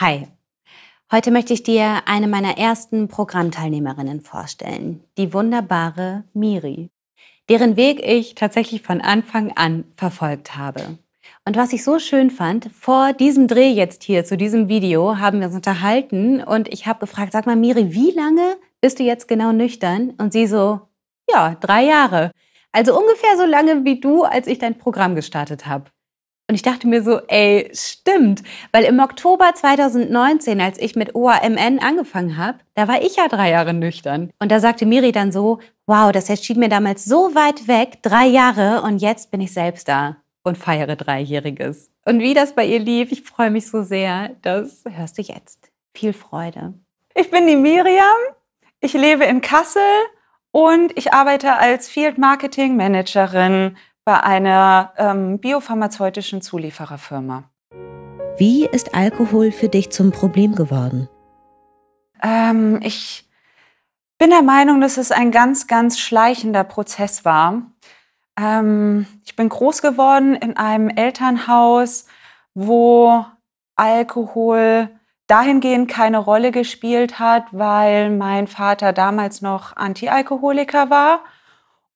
Hi. Heute möchte ich dir eine meiner ersten Programmteilnehmerinnen vorstellen, die wunderbare Miri, deren Weg ich tatsächlich von Anfang an verfolgt habe. Und was ich so schön fand, vor diesem Dreh jetzt hier zu diesem Video haben wir uns unterhalten und ich habe gefragt, sag mal Miri, wie lange bist du jetzt genau nüchtern? Und sie so, ja, drei Jahre. Also ungefähr so lange wie du, als ich dein Programm gestartet habe. Und ich dachte mir so, ey, stimmt. Weil im Oktober 2019, als ich mit OAMN angefangen habe, da war ich ja drei Jahre nüchtern. Und da sagte Miri dann so, wow, das erschien mir damals so weit weg, drei Jahre und jetzt bin ich selbst da und feiere Dreijähriges. Und wie das bei ihr lief, ich freue mich so sehr, das hörst du jetzt. Viel Freude. Ich bin die Miriam, ich lebe in Kassel und ich arbeite als Field Marketing Managerin bei einer ähm, biopharmazeutischen Zuliefererfirma. Wie ist Alkohol für dich zum Problem geworden? Ähm, ich bin der Meinung, dass es ein ganz, ganz schleichender Prozess war. Ähm, ich bin groß geworden in einem Elternhaus, wo Alkohol dahingehend keine Rolle gespielt hat, weil mein Vater damals noch Antialkoholiker war.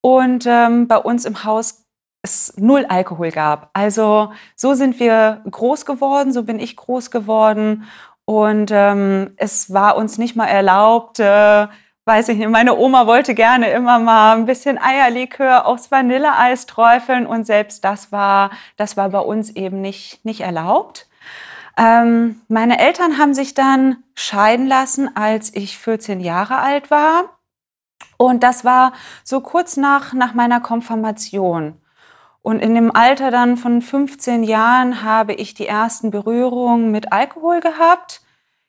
Und ähm, bei uns im Haus es null Alkohol gab. Also so sind wir groß geworden, so bin ich groß geworden. Und ähm, es war uns nicht mal erlaubt, äh, weiß ich nicht, meine Oma wollte gerne immer mal ein bisschen Eierlikör aufs Vanilleeis träufeln und selbst das war, das war bei uns eben nicht, nicht erlaubt. Ähm, meine Eltern haben sich dann scheiden lassen, als ich 14 Jahre alt war. Und das war so kurz nach, nach meiner Konfirmation. Und in dem Alter dann von 15 Jahren habe ich die ersten Berührungen mit Alkohol gehabt.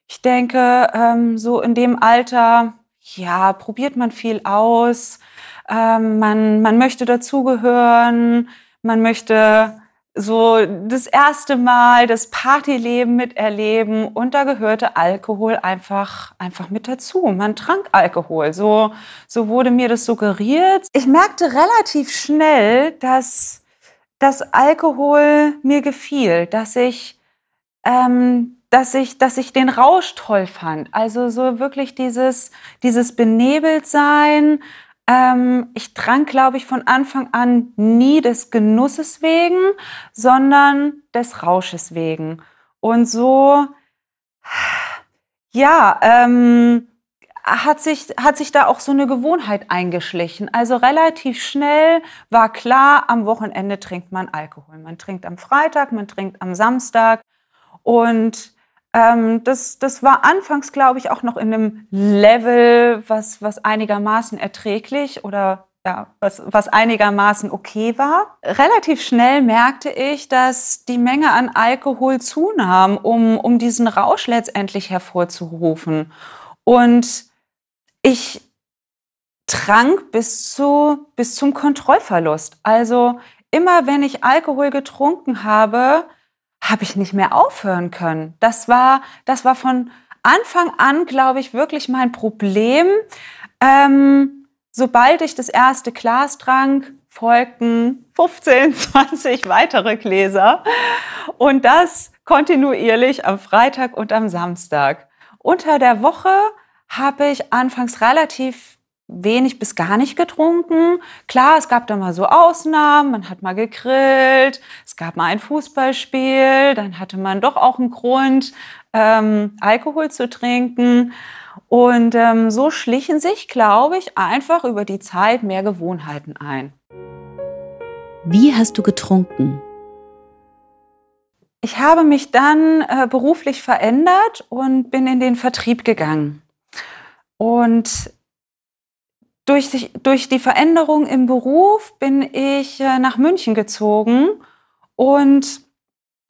Ich denke, ähm, so in dem Alter, ja, probiert man viel aus. Ähm, man, man möchte dazugehören. Man möchte so das erste Mal das Partyleben miterleben und da gehörte Alkohol einfach einfach mit dazu. Man trank Alkohol, so so wurde mir das suggeriert. Ich merkte relativ schnell, dass dass Alkohol mir gefiel, dass ich, ähm, dass ich, dass ich den Rausch toll fand. Also so wirklich dieses, dieses Benebeltsein. Ähm, ich trank, glaube ich, von Anfang an nie des Genusses wegen, sondern des Rausches wegen. Und so, ja, ähm, hat sich, hat sich da auch so eine Gewohnheit eingeschlichen. Also relativ schnell war klar, am Wochenende trinkt man Alkohol. Man trinkt am Freitag, man trinkt am Samstag. Und ähm, das, das war anfangs, glaube ich, auch noch in einem Level, was, was einigermaßen erträglich oder ja, was, was einigermaßen okay war. Relativ schnell merkte ich, dass die Menge an Alkohol zunahm, um, um diesen Rausch letztendlich hervorzurufen. Und ich trank bis, zu, bis zum Kontrollverlust. Also immer wenn ich Alkohol getrunken habe, habe ich nicht mehr aufhören können. Das war, das war von Anfang an, glaube ich, wirklich mein Problem. Ähm, sobald ich das erste Glas trank, folgten 15, 20 weitere Gläser. Und das kontinuierlich am Freitag und am Samstag. Unter der Woche habe ich anfangs relativ wenig bis gar nicht getrunken. Klar, es gab da mal so Ausnahmen, man hat mal gegrillt, es gab mal ein Fußballspiel, dann hatte man doch auch einen Grund, ähm, Alkohol zu trinken. Und ähm, so schlichen sich, glaube ich, einfach über die Zeit mehr Gewohnheiten ein. Wie hast du getrunken? Ich habe mich dann äh, beruflich verändert und bin in den Vertrieb gegangen. Und durch die, durch die Veränderung im Beruf bin ich äh, nach München gezogen und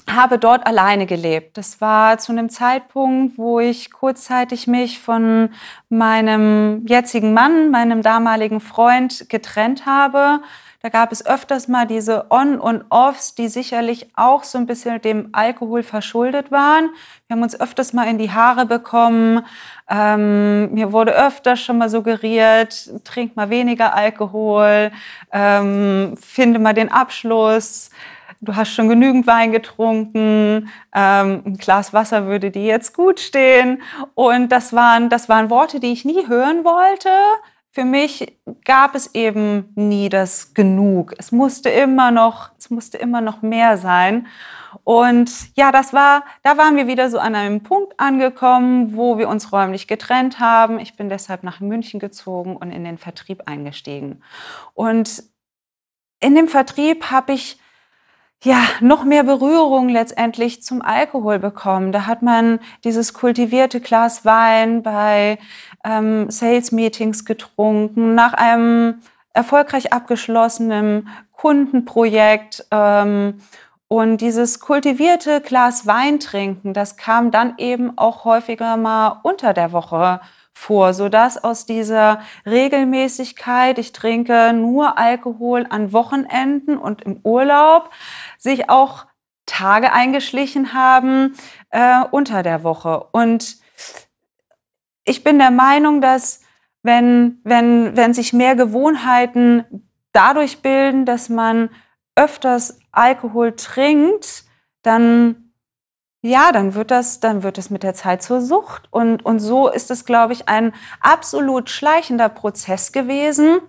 habe dort alleine gelebt. Das war zu einem Zeitpunkt, wo ich kurzzeitig mich von meinem jetzigen Mann, meinem damaligen Freund getrennt habe. Da gab es öfters mal diese On- und Offs, die sicherlich auch so ein bisschen dem Alkohol verschuldet waren. Wir haben uns öfters mal in die Haare bekommen. Ähm, mir wurde öfters schon mal suggeriert, trink mal weniger Alkohol, ähm, finde mal den Abschluss du hast schon genügend Wein getrunken, ähm, ein Glas Wasser würde dir jetzt gut stehen. Und das waren, das waren Worte, die ich nie hören wollte, für mich gab es eben nie das Genug. Es musste immer noch, es musste immer noch mehr sein. Und ja, das war, da waren wir wieder so an einem Punkt angekommen, wo wir uns räumlich getrennt haben. Ich bin deshalb nach München gezogen und in den Vertrieb eingestiegen. Und in dem Vertrieb habe ich ja, noch mehr Berührung letztendlich zum Alkohol bekommen. Da hat man dieses kultivierte Glas Wein bei ähm, Sales-Meetings getrunken, nach einem erfolgreich abgeschlossenen Kundenprojekt. Ähm, und dieses kultivierte Glas Wein trinken, das kam dann eben auch häufiger mal unter der Woche vor, sodass aus dieser Regelmäßigkeit, ich trinke nur Alkohol an Wochenenden und im Urlaub, sich auch Tage eingeschlichen haben äh, unter der Woche. Und ich bin der Meinung, dass wenn, wenn, wenn sich mehr Gewohnheiten dadurch bilden, dass man öfters Alkohol trinkt, dann ja, dann wird das, dann wird das mit der Zeit zur Sucht. Und, und so ist es, glaube ich, ein absolut schleichender Prozess gewesen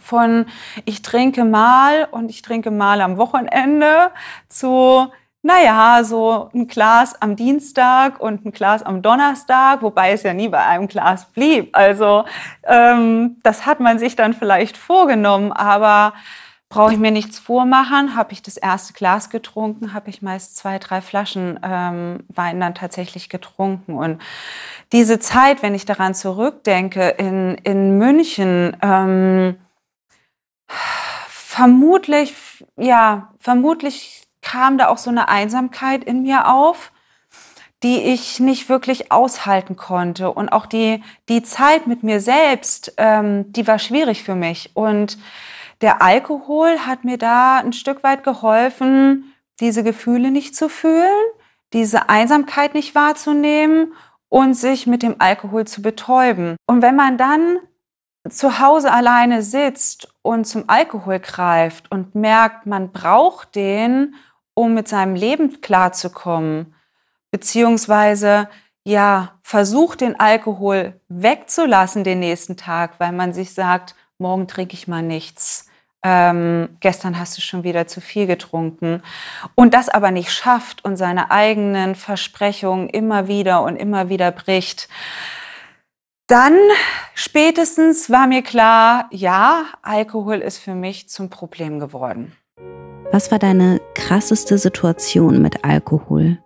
von ich trinke mal und ich trinke mal am Wochenende zu naja, so ein Glas am Dienstag und ein Glas am Donnerstag, wobei es ja nie bei einem Glas blieb. Also ähm, das hat man sich dann vielleicht vorgenommen, aber brauche ich mir nichts vormachen. Habe ich das erste Glas getrunken, habe ich meist zwei, drei Flaschen ähm, Wein dann tatsächlich getrunken. Und diese Zeit, wenn ich daran zurückdenke, in, in München, ähm, vermutlich, ja, vermutlich kam da auch so eine Einsamkeit in mir auf, die ich nicht wirklich aushalten konnte. Und auch die, die Zeit mit mir selbst, ähm, die war schwierig für mich. Und der Alkohol hat mir da ein Stück weit geholfen, diese Gefühle nicht zu fühlen, diese Einsamkeit nicht wahrzunehmen und sich mit dem Alkohol zu betäuben. Und wenn man dann zu Hause alleine sitzt und zum Alkohol greift und merkt, man braucht den um mit seinem Leben klarzukommen, beziehungsweise ja, versucht den Alkohol wegzulassen den nächsten Tag, weil man sich sagt, morgen trinke ich mal nichts. Ähm, gestern hast du schon wieder zu viel getrunken und das aber nicht schafft und seine eigenen Versprechungen immer wieder und immer wieder bricht, dann spätestens war mir klar, ja, Alkohol ist für mich zum Problem geworden. Was war deine krasseste Situation mit Alkohol?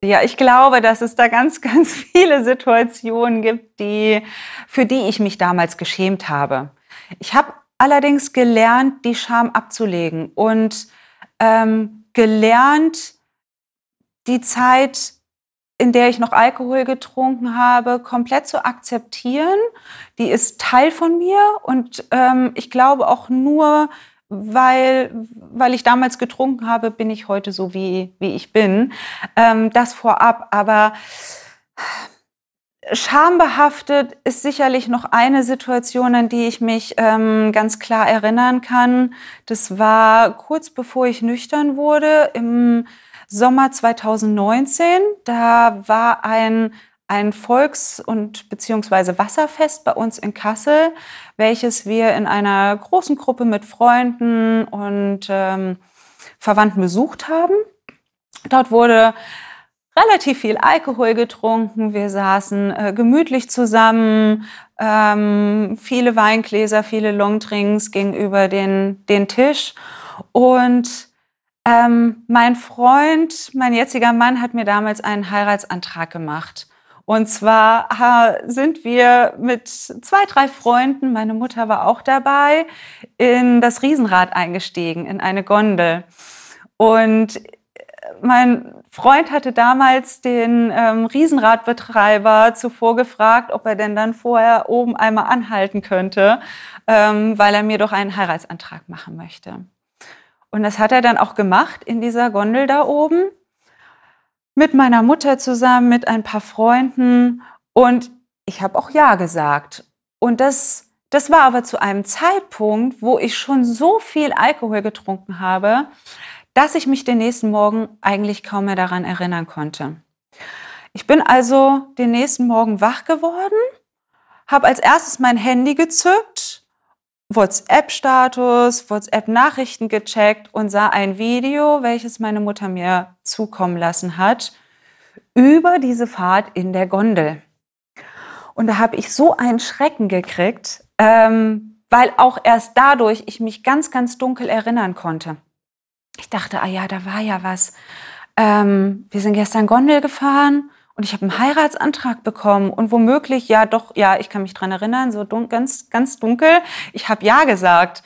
Ja, ich glaube, dass es da ganz, ganz viele Situationen gibt, die, für die ich mich damals geschämt habe. Ich habe allerdings gelernt, die Scham abzulegen und ähm, gelernt, die Zeit, in der ich noch Alkohol getrunken habe, komplett zu akzeptieren. Die ist Teil von mir und ähm, ich glaube auch nur, weil, weil ich damals getrunken habe, bin ich heute so, wie, wie ich bin. Ähm, das vorab. Aber schambehaftet ist sicherlich noch eine Situation, an die ich mich ähm, ganz klar erinnern kann. Das war kurz bevor ich nüchtern wurde, im Sommer 2019. Da war ein ein Volks- und beziehungsweise Wasserfest bei uns in Kassel, welches wir in einer großen Gruppe mit Freunden und ähm, Verwandten besucht haben. Dort wurde relativ viel Alkohol getrunken. Wir saßen äh, gemütlich zusammen, ähm, viele Weingläser, viele Longdrinks gegenüber den, den Tisch. Und ähm, mein Freund, mein jetziger Mann, hat mir damals einen Heiratsantrag gemacht. Und zwar sind wir mit zwei, drei Freunden, meine Mutter war auch dabei, in das Riesenrad eingestiegen, in eine Gondel. Und äh, mein Freund hatte damals den ähm, Riesenradbetreiber zuvor gefragt, ob er denn dann vorher oben einmal anhalten könnte, ähm, weil er mir doch einen Heiratsantrag machen möchte. Und das hat er dann auch gemacht in dieser Gondel da oben mit meiner Mutter zusammen, mit ein paar Freunden und ich habe auch Ja gesagt. Und das, das war aber zu einem Zeitpunkt, wo ich schon so viel Alkohol getrunken habe, dass ich mich den nächsten Morgen eigentlich kaum mehr daran erinnern konnte. Ich bin also den nächsten Morgen wach geworden, habe als erstes mein Handy gezückt WhatsApp-Status, WhatsApp-Nachrichten gecheckt und sah ein Video, welches meine Mutter mir zukommen lassen hat, über diese Fahrt in der Gondel. Und da habe ich so einen Schrecken gekriegt, ähm, weil auch erst dadurch ich mich ganz, ganz dunkel erinnern konnte. Ich dachte, ah ja, da war ja was. Ähm, wir sind gestern Gondel gefahren und ich habe einen Heiratsantrag bekommen und womöglich, ja doch, ja, ich kann mich dran erinnern, so dun ganz, ganz dunkel, ich habe ja gesagt.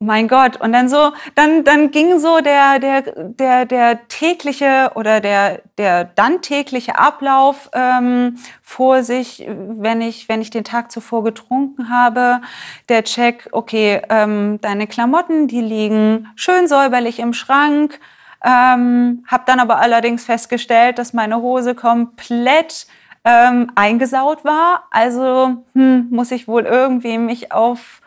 Oh mein Gott. Und dann so, dann, dann ging so der, der, der, der tägliche oder der, der dann tägliche Ablauf ähm, vor sich, wenn ich, wenn ich den Tag zuvor getrunken habe. Der Check, okay, ähm, deine Klamotten, die liegen schön säuberlich im Schrank. Ähm, habe dann aber allerdings festgestellt, dass meine Hose komplett ähm, eingesaut war. Also hm, muss ich wohl irgendwie mich auf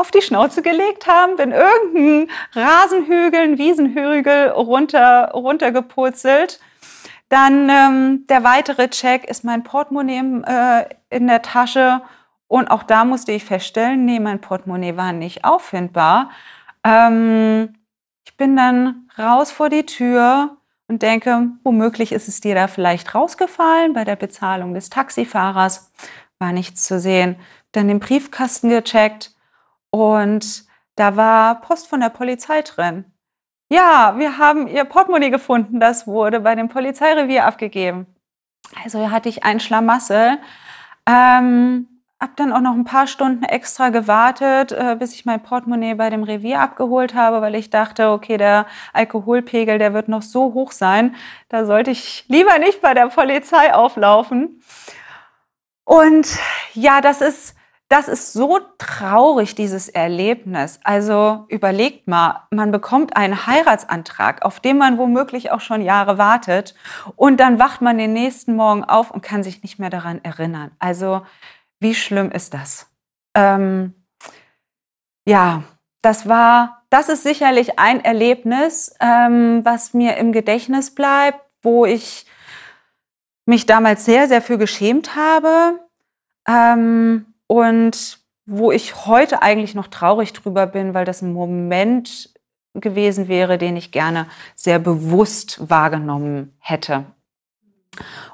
auf die Schnauze gelegt haben, bin irgendein Rasenhügel, einen Wiesenhügel runter, runtergepurzelt. Dann ähm, der weitere Check ist mein Portemonnaie äh, in der Tasche. Und auch da musste ich feststellen, nee, mein Portemonnaie war nicht auffindbar. Ähm, ich bin dann raus vor die Tür und denke, womöglich ist es dir da vielleicht rausgefallen bei der Bezahlung des Taxifahrers, war nichts zu sehen. Dann den Briefkasten gecheckt und da war Post von der Polizei drin. Ja, wir haben ihr Portemonnaie gefunden, das wurde bei dem Polizeirevier abgegeben. Also hatte ich ein Schlamassel. Ähm, habe dann auch noch ein paar Stunden extra gewartet, äh, bis ich mein Portemonnaie bei dem Revier abgeholt habe, weil ich dachte, okay, der Alkoholpegel, der wird noch so hoch sein, da sollte ich lieber nicht bei der Polizei auflaufen. Und ja, das ist das ist so traurig, dieses Erlebnis. Also überlegt mal, man bekommt einen Heiratsantrag, auf den man womöglich auch schon Jahre wartet. Und dann wacht man den nächsten Morgen auf und kann sich nicht mehr daran erinnern. Also wie schlimm ist das? Ähm, ja, das war, das ist sicherlich ein Erlebnis, ähm, was mir im Gedächtnis bleibt, wo ich mich damals sehr, sehr für geschämt habe ähm, und wo ich heute eigentlich noch traurig drüber bin, weil das ein Moment gewesen wäre, den ich gerne sehr bewusst wahrgenommen hätte.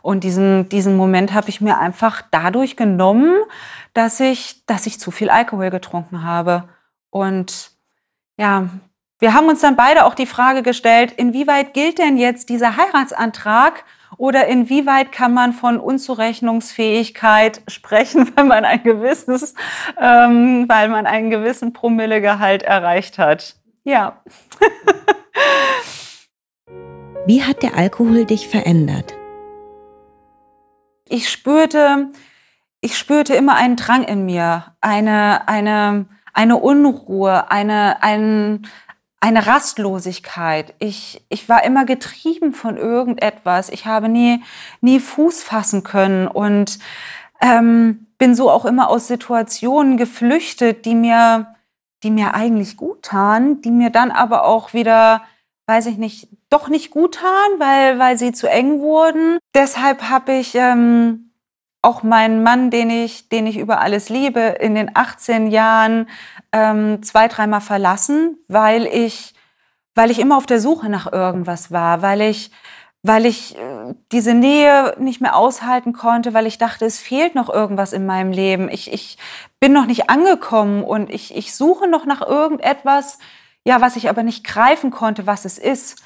Und diesen, diesen Moment habe ich mir einfach dadurch genommen, dass ich, dass ich zu viel Alkohol getrunken habe. Und ja, wir haben uns dann beide auch die Frage gestellt, inwieweit gilt denn jetzt dieser Heiratsantrag oder inwieweit kann man von Unzurechnungsfähigkeit sprechen, wenn man ein gewisses, ähm, weil man einen gewissen Promillegehalt erreicht hat. Ja. Wie hat der Alkohol dich verändert? Ich spürte, ich spürte immer einen Drang in mir, eine, eine, eine Unruhe, eine, ein, eine Rastlosigkeit. Ich, ich war immer getrieben von irgendetwas. Ich habe nie, nie Fuß fassen können und ähm, bin so auch immer aus Situationen geflüchtet, die mir, die mir eigentlich gut taten, die mir dann aber auch wieder, weiß ich nicht, doch nicht gut taten, weil, weil sie zu eng wurden. Deshalb habe ich ähm, auch meinen Mann, den ich, den ich über alles liebe, in den 18 Jahren ähm, zwei, dreimal verlassen, weil ich, weil ich immer auf der Suche nach irgendwas war, weil ich, weil ich äh, diese Nähe nicht mehr aushalten konnte, weil ich dachte, es fehlt noch irgendwas in meinem Leben. Ich, ich bin noch nicht angekommen und ich, ich suche noch nach irgendetwas, ja, was ich aber nicht greifen konnte, was es ist.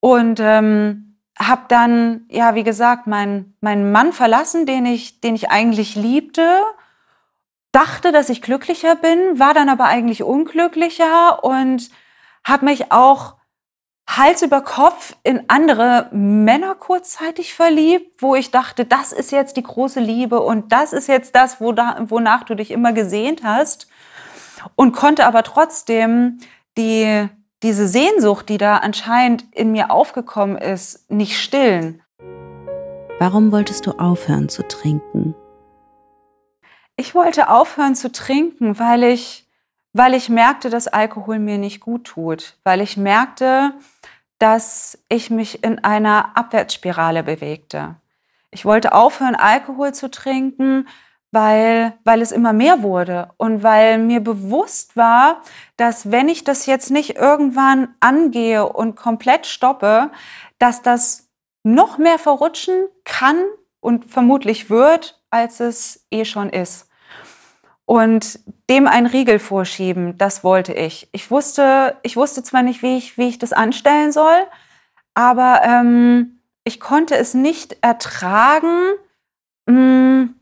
Und ähm, habe dann, ja, wie gesagt, meinen mein Mann verlassen, den ich, den ich eigentlich liebte, dachte, dass ich glücklicher bin, war dann aber eigentlich unglücklicher und habe mich auch Hals über Kopf in andere Männer kurzzeitig verliebt, wo ich dachte, das ist jetzt die große Liebe und das ist jetzt das, wo da, wonach du dich immer gesehnt hast. Und konnte aber trotzdem die diese Sehnsucht, die da anscheinend in mir aufgekommen ist, nicht stillen. Warum wolltest du aufhören zu trinken? Ich wollte aufhören zu trinken, weil ich, weil ich merkte, dass Alkohol mir nicht gut tut, weil ich merkte, dass ich mich in einer Abwärtsspirale bewegte. Ich wollte aufhören, Alkohol zu trinken, weil, weil es immer mehr wurde und weil mir bewusst war, dass wenn ich das jetzt nicht irgendwann angehe und komplett stoppe, dass das noch mehr verrutschen kann und vermutlich wird, als es eh schon ist. Und dem einen Riegel vorschieben, das wollte ich. Ich wusste, ich wusste zwar nicht, wie ich, wie ich das anstellen soll, aber ähm, ich konnte es nicht ertragen, mh, mm,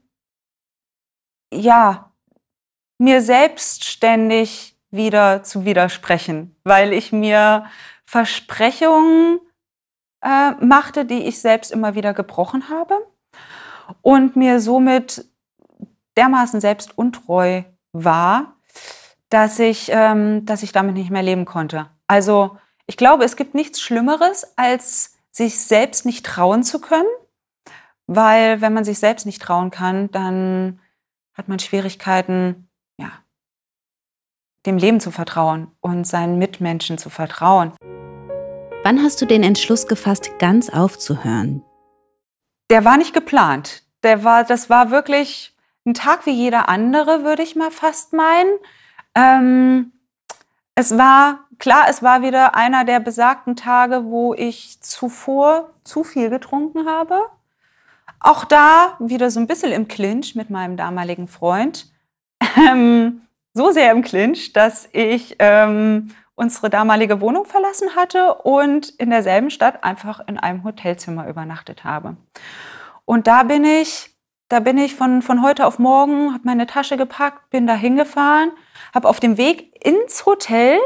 ja, mir selbstständig wieder zu widersprechen, weil ich mir Versprechungen äh, machte, die ich selbst immer wieder gebrochen habe und mir somit dermaßen selbst untreu war, dass ich, ähm, dass ich damit nicht mehr leben konnte. Also ich glaube, es gibt nichts Schlimmeres, als sich selbst nicht trauen zu können, weil wenn man sich selbst nicht trauen kann, dann hat man Schwierigkeiten, ja, dem Leben zu vertrauen und seinen Mitmenschen zu vertrauen. Wann hast du den Entschluss gefasst, ganz aufzuhören? Der war nicht geplant. Der war, das war wirklich ein Tag wie jeder andere, würde ich mal fast meinen. Ähm, es war klar, es war wieder einer der besagten Tage, wo ich zuvor zu viel getrunken habe auch da wieder so ein bisschen im Clinch mit meinem damaligen Freund. Ähm, so sehr im Clinch, dass ich ähm, unsere damalige Wohnung verlassen hatte und in derselben Stadt einfach in einem Hotelzimmer übernachtet habe. Und da bin ich, da bin ich von, von heute auf morgen, habe meine Tasche gepackt, bin da hingefahren, habe auf dem Weg ins Hotel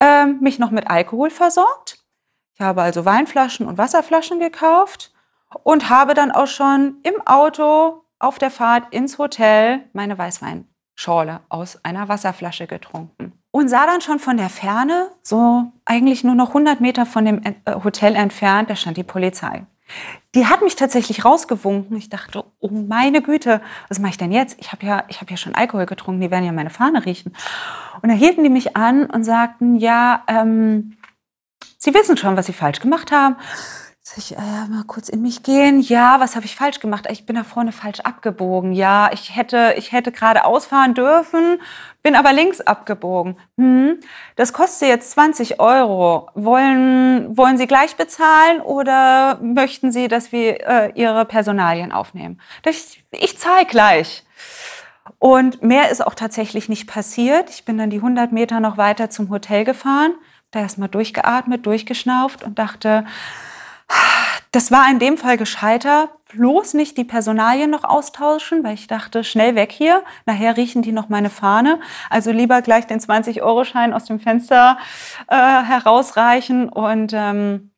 ähm, mich noch mit Alkohol versorgt. Ich habe also Weinflaschen und Wasserflaschen gekauft und habe dann auch schon im Auto auf der Fahrt ins Hotel meine Weißweinschorle aus einer Wasserflasche getrunken. Und sah dann schon von der Ferne, so eigentlich nur noch 100 Meter von dem äh, Hotel entfernt, da stand die Polizei. Die hat mich tatsächlich rausgewunken. Ich dachte, oh meine Güte, was mache ich denn jetzt? Ich habe ja, hab ja schon Alkohol getrunken, die werden ja meine Fahne riechen. Und da hielten die mich an und sagten, ja, ähm, Sie wissen schon, was Sie falsch gemacht haben. Soll ich äh, mal kurz in mich gehen? Ja, was habe ich falsch gemacht? Ich bin da vorne falsch abgebogen. Ja, ich hätte, ich hätte gerade ausfahren dürfen, bin aber links abgebogen. Hm, das kostet jetzt 20 Euro. Wollen, wollen Sie gleich bezahlen oder möchten Sie, dass wir äh, Ihre Personalien aufnehmen? Ich, ich zahle gleich. Und mehr ist auch tatsächlich nicht passiert. Ich bin dann die 100 Meter noch weiter zum Hotel gefahren, da erstmal durchgeatmet, durchgeschnauft und dachte, das war in dem Fall gescheiter. Bloß nicht die Personalien noch austauschen, weil ich dachte, schnell weg hier. Nachher riechen die noch meine Fahne. Also lieber gleich den 20-Euro-Schein aus dem Fenster äh, herausreichen. Und ähm,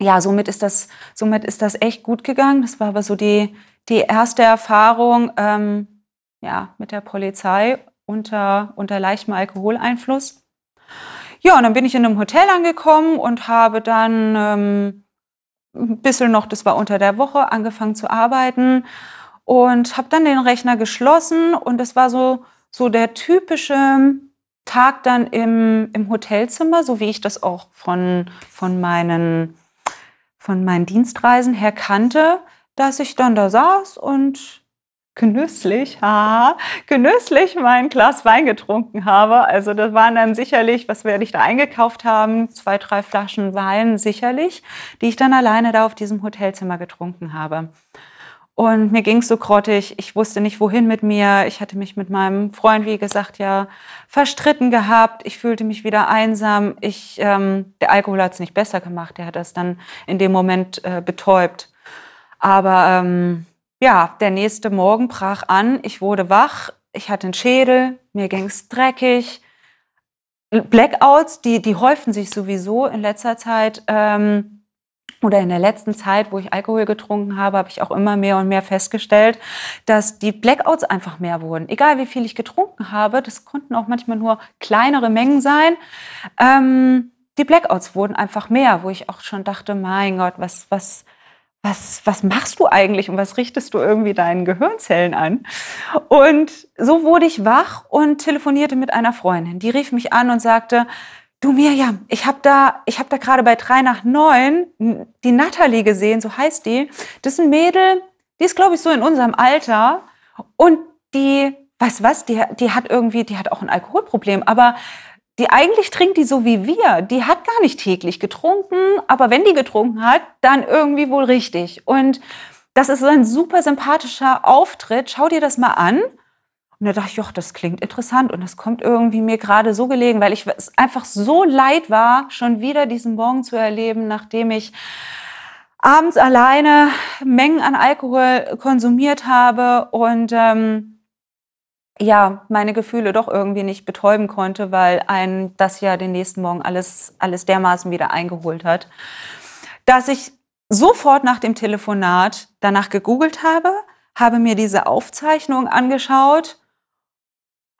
ja, somit ist, das, somit ist das echt gut gegangen. Das war aber so die, die erste Erfahrung ähm, ja, mit der Polizei unter, unter leichtem Alkoholeinfluss. Ja, und dann bin ich in einem Hotel angekommen und habe dann ähm, ein bisschen noch, das war unter der Woche, angefangen zu arbeiten und habe dann den Rechner geschlossen und das war so, so der typische Tag dann im, im Hotelzimmer, so wie ich das auch von, von, meinen, von meinen Dienstreisen her kannte, dass ich dann da saß und genüsslich, haha, genüsslich mein Glas Wein getrunken habe. Also das waren dann sicherlich, was werde ich da eingekauft haben, zwei, drei Flaschen Wein sicherlich, die ich dann alleine da auf diesem Hotelzimmer getrunken habe. Und mir ging es so grottig, ich wusste nicht, wohin mit mir. Ich hatte mich mit meinem Freund, wie gesagt, ja verstritten gehabt. Ich fühlte mich wieder einsam. Ich, ähm, der Alkohol hat es nicht besser gemacht, der hat das dann in dem Moment äh, betäubt. Aber ähm, ja, der nächste Morgen brach an, ich wurde wach, ich hatte einen Schädel, mir ging es dreckig. Blackouts, die, die häufen sich sowieso in letzter Zeit ähm, oder in der letzten Zeit, wo ich Alkohol getrunken habe, habe ich auch immer mehr und mehr festgestellt, dass die Blackouts einfach mehr wurden. Egal wie viel ich getrunken habe, das konnten auch manchmal nur kleinere Mengen sein. Ähm, die Blackouts wurden einfach mehr, wo ich auch schon dachte, mein Gott, was, was, was, was machst du eigentlich und was richtest du irgendwie deinen Gehirnzellen an? Und so wurde ich wach und telefonierte mit einer Freundin. Die rief mich an und sagte, du Mirjam, ich habe da, ich hab da gerade bei drei nach neun die Natalie gesehen, so heißt die. Das ist ein Mädel, die ist, glaube ich, so in unserem Alter und die, weiß was, die, die hat irgendwie, die hat auch ein Alkoholproblem, aber die eigentlich trinkt die so wie wir. Die hat gar nicht täglich getrunken, aber wenn die getrunken hat, dann irgendwie wohl richtig. Und das ist so ein super sympathischer Auftritt. Schau dir das mal an. Und da dachte ich, joch, das klingt interessant und das kommt irgendwie mir gerade so gelegen, weil ich es einfach so leid war, schon wieder diesen Morgen zu erleben, nachdem ich abends alleine Mengen an Alkohol konsumiert habe und ähm, ja, meine Gefühle doch irgendwie nicht betäuben konnte, weil ein das ja den nächsten Morgen alles, alles dermaßen wieder eingeholt hat, dass ich sofort nach dem Telefonat danach gegoogelt habe, habe mir diese Aufzeichnung angeschaut,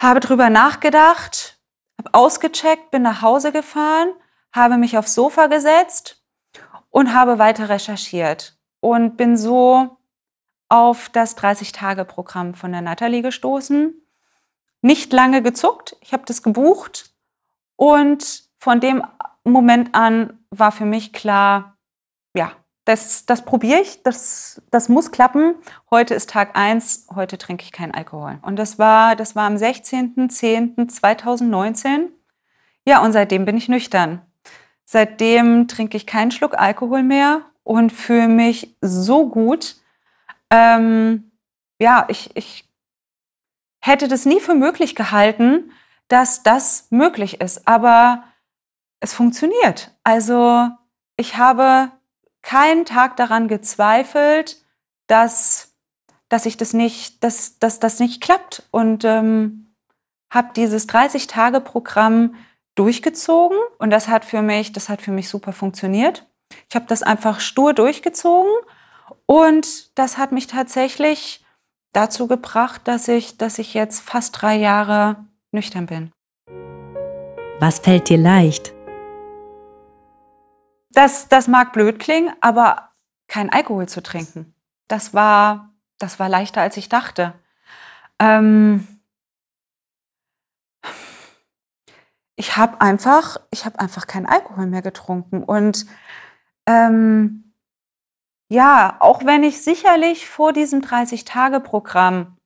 habe drüber nachgedacht, habe ausgecheckt, bin nach Hause gefahren, habe mich aufs Sofa gesetzt und habe weiter recherchiert und bin so auf das 30-Tage-Programm von der Natalie gestoßen nicht lange gezuckt. Ich habe das gebucht und von dem Moment an war für mich klar, ja, das, das probiere ich, das, das muss klappen. Heute ist Tag 1, heute trinke ich keinen Alkohol. Und das war, das war am 16.10.2019. Ja, und seitdem bin ich nüchtern. Seitdem trinke ich keinen Schluck Alkohol mehr und fühle mich so gut. Ähm, ja, ich, ich hätte das nie für möglich gehalten, dass das möglich ist. Aber es funktioniert. Also ich habe keinen Tag daran gezweifelt, dass, dass ich das nicht, dass, dass das nicht klappt. Und ähm, habe dieses 30-Tage-Programm durchgezogen und das hat für mich, das hat für mich super funktioniert. Ich habe das einfach stur durchgezogen und das hat mich tatsächlich dazu gebracht, dass ich, dass ich jetzt fast drei Jahre nüchtern bin. Was fällt dir leicht? Das, das mag blöd klingen, aber kein Alkohol zu trinken. Das war, das war leichter, als ich dachte. Ähm ich habe einfach, hab einfach keinen Alkohol mehr getrunken. Und ähm ja, auch wenn ich sicherlich vor diesem 30-Tage-Programm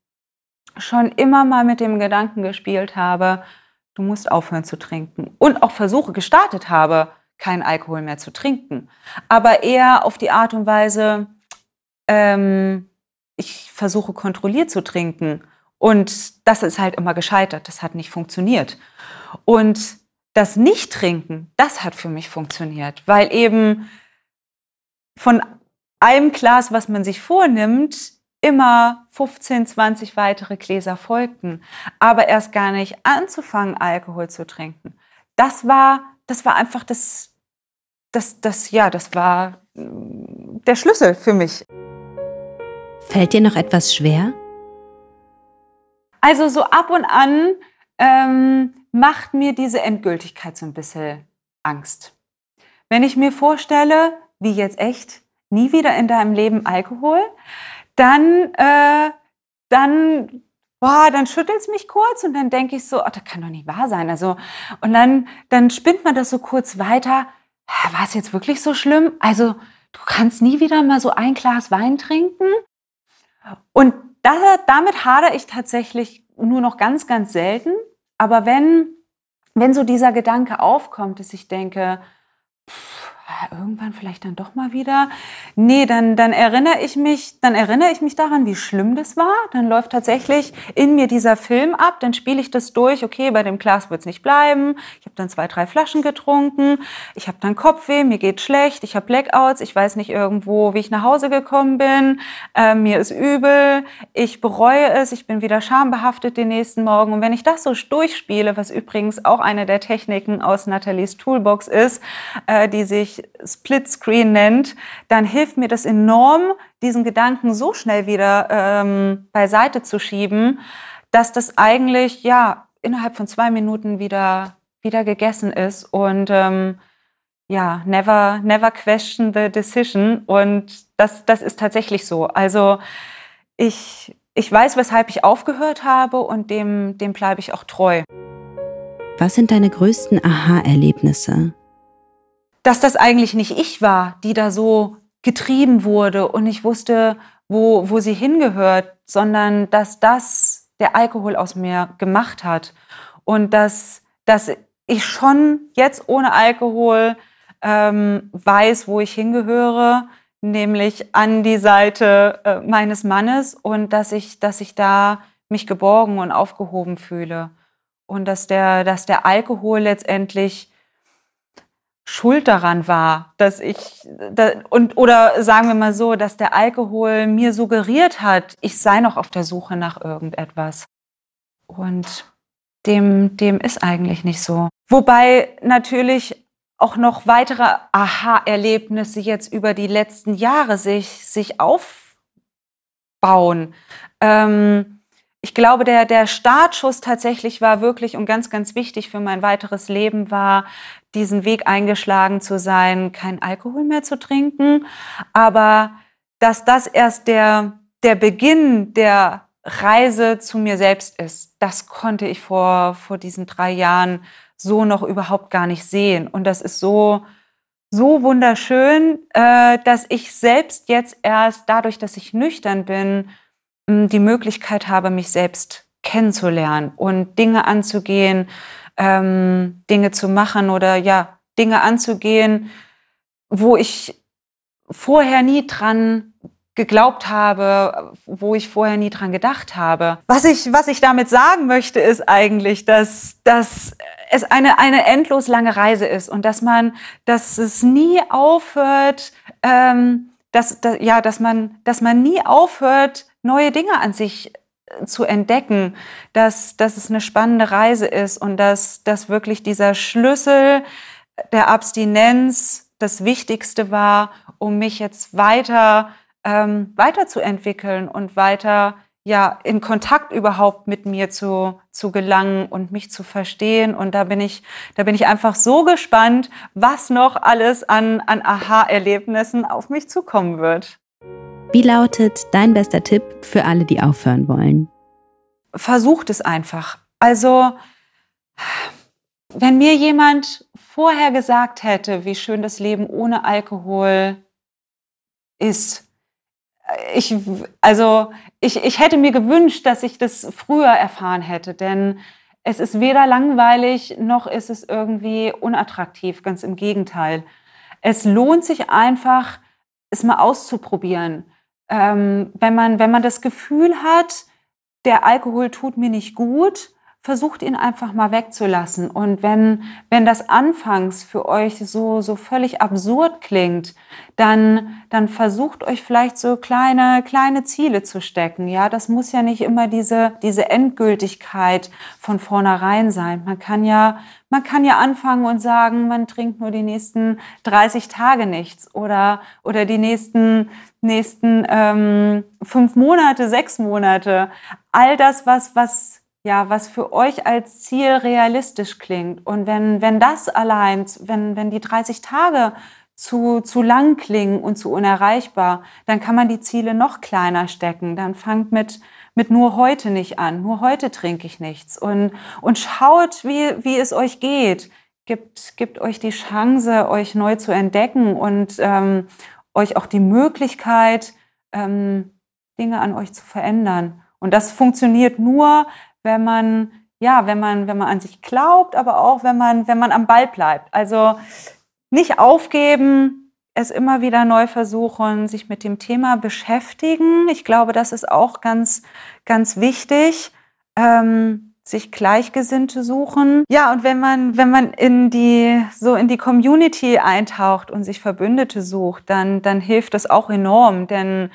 schon immer mal mit dem Gedanken gespielt habe, du musst aufhören zu trinken und auch Versuche gestartet habe, keinen Alkohol mehr zu trinken, aber eher auf die Art und Weise, ähm, ich versuche kontrolliert zu trinken und das ist halt immer gescheitert, das hat nicht funktioniert. Und das Nicht-Trinken, das hat für mich funktioniert, weil eben von einem Glas, was man sich vornimmt, immer 15, 20 weitere Gläser folgten. Aber erst gar nicht anzufangen, Alkohol zu trinken. Das war, das war einfach das, das, das, ja, das war mm, der Schlüssel für mich. Fällt dir noch etwas schwer? Also so ab und an ähm, macht mir diese Endgültigkeit so ein bisschen Angst. Wenn ich mir vorstelle, wie jetzt echt, nie wieder in deinem Leben Alkohol, dann, äh, dann, boah, dann schüttelt es mich kurz und dann denke ich so, oh, das kann doch nicht wahr sein. Also, und dann, dann spinnt man das so kurz weiter. War es jetzt wirklich so schlimm? Also, du kannst nie wieder mal so ein Glas Wein trinken. Und das, damit hadere ich tatsächlich nur noch ganz, ganz selten. Aber wenn, wenn so dieser Gedanke aufkommt, dass ich denke, pff, Ah, irgendwann vielleicht dann doch mal wieder. Nee, dann, dann erinnere ich mich, dann erinnere ich mich daran, wie schlimm das war. Dann läuft tatsächlich in mir dieser Film ab, dann spiele ich das durch, okay, bei dem Glas wird es nicht bleiben. Ich habe dann zwei, drei Flaschen getrunken, ich habe dann Kopfweh, mir geht schlecht, ich habe Blackouts, ich weiß nicht irgendwo, wie ich nach Hause gekommen bin, äh, mir ist übel, ich bereue es, ich bin wieder schambehaftet den nächsten Morgen. Und wenn ich das so durchspiele, was übrigens auch eine der Techniken aus Nathalies Toolbox ist, äh, die sich Split Screen nennt, dann hilft mir das enorm, diesen Gedanken so schnell wieder ähm, beiseite zu schieben, dass das eigentlich ja innerhalb von zwei Minuten wieder, wieder gegessen ist und ähm, ja, never, never question the decision. Und das, das ist tatsächlich so. Also ich, ich weiß, weshalb ich aufgehört habe und dem, dem bleibe ich auch treu. Was sind deine größten Aha-Erlebnisse? dass das eigentlich nicht ich war, die da so getrieben wurde und ich wusste, wo, wo sie hingehört, sondern dass das der Alkohol aus mir gemacht hat. Und dass, dass ich schon jetzt ohne Alkohol ähm, weiß, wo ich hingehöre, nämlich an die Seite äh, meines Mannes und dass ich, dass ich da mich geborgen und aufgehoben fühle. Und dass der, dass der Alkohol letztendlich schuld daran war, dass ich da, und oder sagen wir mal so, dass der Alkohol mir suggeriert hat, ich sei noch auf der Suche nach irgendetwas. Und dem dem ist eigentlich nicht so. Wobei natürlich auch noch weitere Aha-Erlebnisse jetzt über die letzten Jahre sich sich aufbauen. Ähm, ich glaube, der, der Startschuss tatsächlich war wirklich und ganz, ganz wichtig für mein weiteres Leben war diesen Weg eingeschlagen zu sein, kein Alkohol mehr zu trinken, aber dass das erst der, der Beginn der Reise zu mir selbst ist, das konnte ich vor, vor diesen drei Jahren so noch überhaupt gar nicht sehen. Und das ist so, so wunderschön, äh, dass ich selbst jetzt erst dadurch, dass ich nüchtern bin, die Möglichkeit habe, mich selbst kennenzulernen und Dinge anzugehen, ähm, Dinge zu machen oder ja, Dinge anzugehen, wo ich vorher nie dran geglaubt habe, wo ich vorher nie dran gedacht habe. Was ich, was ich damit sagen möchte, ist eigentlich, dass, dass es eine, eine endlos lange Reise ist und dass man, dass es nie aufhört, ähm, dass, dass, ja, dass man, dass man nie aufhört, neue Dinge an sich zu entdecken, dass, dass es eine spannende Reise ist und dass, dass wirklich dieser Schlüssel der Abstinenz das Wichtigste war, um mich jetzt weiter ähm, weiterzuentwickeln und weiter ja in Kontakt überhaupt mit mir zu, zu gelangen und mich zu verstehen. Und da bin ich, da bin ich einfach so gespannt, was noch alles an, an Aha-Erlebnissen auf mich zukommen wird. Wie lautet dein bester Tipp für alle, die aufhören wollen? Versucht es einfach. Also, wenn mir jemand vorher gesagt hätte, wie schön das Leben ohne Alkohol ist, ich, also, ich, ich hätte mir gewünscht, dass ich das früher erfahren hätte, denn es ist weder langweilig noch ist es irgendwie unattraktiv, ganz im Gegenteil. Es lohnt sich einfach, es mal auszuprobieren ähm, wenn, man, wenn man das Gefühl hat, der Alkohol tut mir nicht gut, versucht ihn einfach mal wegzulassen. Und wenn, wenn das anfangs für euch so, so völlig absurd klingt, dann, dann versucht euch vielleicht so kleine, kleine Ziele zu stecken. Ja, das muss ja nicht immer diese, diese Endgültigkeit von vornherein sein. Man kann ja, man kann ja anfangen und sagen, man trinkt nur die nächsten 30 Tage nichts oder, oder die nächsten, nächsten ähm, fünf Monate, sechs Monate. All das, was, was ja, was für euch als Ziel realistisch klingt. Und wenn, wenn das allein, wenn, wenn die 30 Tage zu, zu lang klingen und zu unerreichbar, dann kann man die Ziele noch kleiner stecken. Dann fangt mit, mit nur heute nicht an, nur heute trinke ich nichts und, und schaut, wie, wie es euch geht. Gibt, gibt euch die Chance, euch neu zu entdecken und ähm, euch auch die Möglichkeit, ähm, Dinge an euch zu verändern. Und das funktioniert nur, wenn man, ja, wenn man, wenn man an sich glaubt, aber auch wenn man, wenn man am Ball bleibt. Also nicht aufgeben, es immer wieder neu versuchen, sich mit dem Thema beschäftigen. Ich glaube, das ist auch ganz, ganz wichtig. Ähm, sich Gleichgesinnte suchen. Ja, und wenn man, wenn man in die, so in die Community eintaucht und sich Verbündete sucht, dann, dann hilft das auch enorm, denn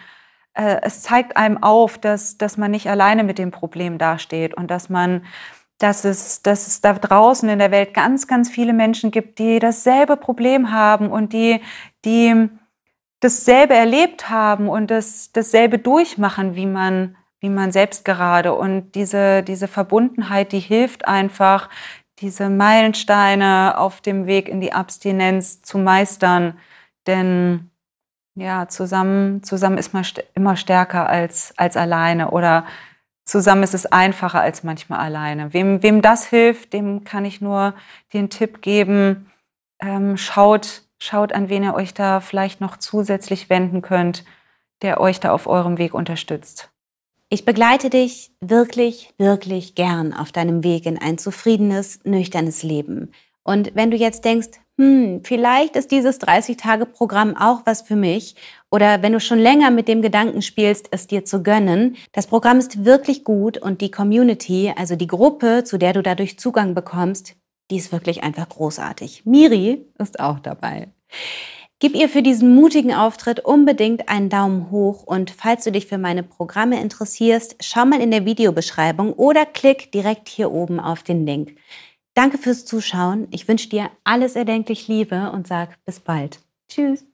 äh, es zeigt einem auf, dass, dass man nicht alleine mit dem Problem dasteht und dass man dass es, dass es da draußen in der Welt ganz, ganz viele Menschen gibt, die dasselbe Problem haben und die, die dasselbe erlebt haben und das, dasselbe durchmachen, wie man, wie man selbst gerade. Und diese, diese Verbundenheit, die hilft einfach, diese Meilensteine auf dem Weg in die Abstinenz zu meistern. Denn ja, zusammen, zusammen ist man st immer stärker als, als alleine oder zusammen ist es einfacher als manchmal alleine. Wem, wem das hilft, dem kann ich nur den Tipp geben, ähm, schaut, schaut, an wen ihr euch da vielleicht noch zusätzlich wenden könnt, der euch da auf eurem Weg unterstützt. Ich begleite dich wirklich, wirklich gern auf deinem Weg in ein zufriedenes, nüchternes Leben. Und wenn du jetzt denkst, hm, vielleicht ist dieses 30-Tage-Programm auch was für mich. Oder wenn du schon länger mit dem Gedanken spielst, es dir zu gönnen. Das Programm ist wirklich gut und die Community, also die Gruppe, zu der du dadurch Zugang bekommst, die ist wirklich einfach großartig. Miri ist auch dabei. Gib ihr für diesen mutigen Auftritt unbedingt einen Daumen hoch und falls du dich für meine Programme interessierst, schau mal in der Videobeschreibung oder klick direkt hier oben auf den Link. Danke fürs Zuschauen. Ich wünsche dir alles erdenklich Liebe und sag bis bald. Tschüss.